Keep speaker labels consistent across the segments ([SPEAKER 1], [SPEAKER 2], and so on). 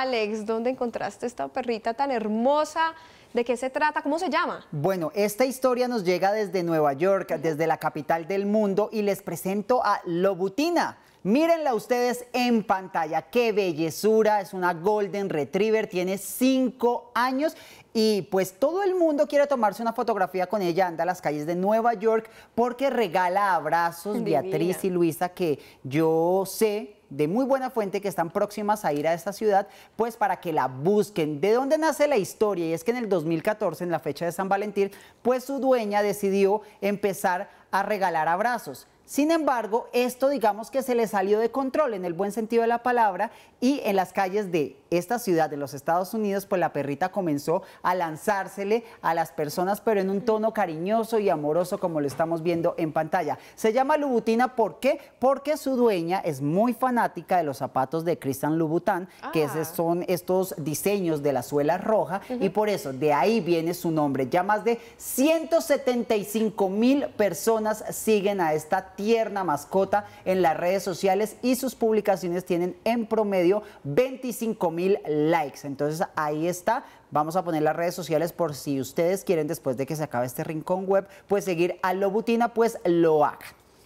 [SPEAKER 1] Alex, ¿dónde encontraste esta perrita tan hermosa? ¿De qué se trata? ¿Cómo se llama?
[SPEAKER 2] Bueno, esta historia nos llega desde Nueva York, desde la capital del mundo, y les presento a Lobutina. Mírenla ustedes en pantalla, qué bellezura, es una Golden Retriever, tiene cinco años y pues todo el mundo quiere tomarse una fotografía con ella, anda a las calles de Nueva York porque regala abrazos, Beatriz y Luisa, que yo sé de muy buena fuente que están próximas a ir a esta ciudad, pues para que la busquen. ¿De dónde nace la historia? Y es que en el 2014, en la fecha de San Valentín, pues su dueña decidió empezar a regalar abrazos. Sin embargo, esto digamos que se le salió de control en el buen sentido de la palabra y en las calles de esta ciudad de los Estados Unidos, pues la perrita comenzó a lanzársele a las personas, pero en un tono cariñoso y amoroso como lo estamos viendo en pantalla. Se llama Lubutina ¿por qué? Porque su dueña es muy fanática de los zapatos de Christian Lubután, que ah. son estos diseños de la suela roja y por eso de ahí viene su nombre. Ya más de 175 mil personas siguen a esta tierna mascota en las redes sociales y sus publicaciones tienen en promedio 25 mil likes. Entonces ahí está. Vamos a poner las redes sociales por si ustedes quieren, después de que se acabe este rincón web, pues seguir a Lobutina, pues lo hagan.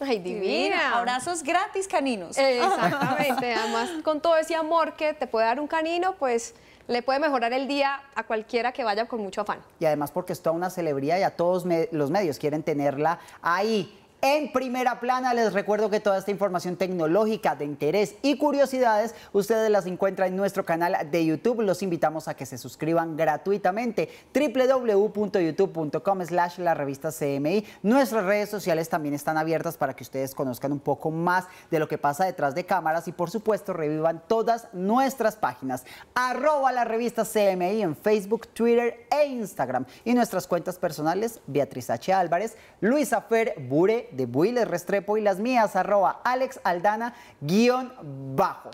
[SPEAKER 1] Ay, divina. Abrazos gratis caninos. Exactamente. Además, con todo ese amor que te puede dar un canino, pues le puede mejorar el día a cualquiera que vaya con mucho afán.
[SPEAKER 2] Y además porque es toda una celebridad y a todos los medios quieren tenerla ahí en primera plana. Les recuerdo que toda esta información tecnológica de interés y curiosidades ustedes las encuentran en nuestro canal de YouTube. Los invitamos a que se suscriban gratuitamente www.youtube.com slash la revista CMI. Nuestras redes sociales también están abiertas para que ustedes conozcan un poco más de lo que pasa detrás de cámaras y por supuesto revivan todas nuestras páginas. Arroba la revista CMI en Facebook, Twitter e Instagram y nuestras cuentas personales Beatriz H. Álvarez, Luisa Fer Bure de Builes Restrepo y las mías, arroba Alex Aldana guión bajo.